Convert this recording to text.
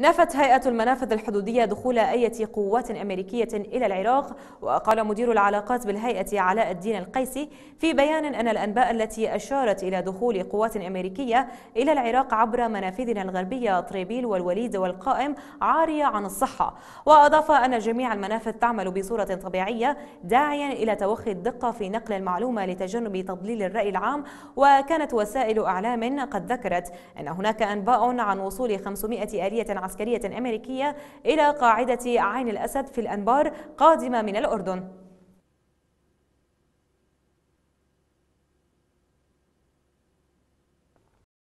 نفت هيئة المنافذ الحدودية دخول أي قوات أمريكية إلى العراق وقال مدير العلاقات بالهيئة علاء الدين القيسي في بيان أن الأنباء التي أشارت إلى دخول قوات أمريكية إلى العراق عبر منافذنا الغربية طريبيل والوليد والقائم عارية عن الصحة وأضاف أن جميع المنافذ تعمل بصورة طبيعية داعيا إلى توخي الدقة في نقل المعلومة لتجنب تضليل الرأي العام وكانت وسائل أعلام قد ذكرت أن هناك أنباء عن وصول 500 آلية عسكرية أمريكية إلى قاعدة عين الأسد في الأنبار قادمة من الأردن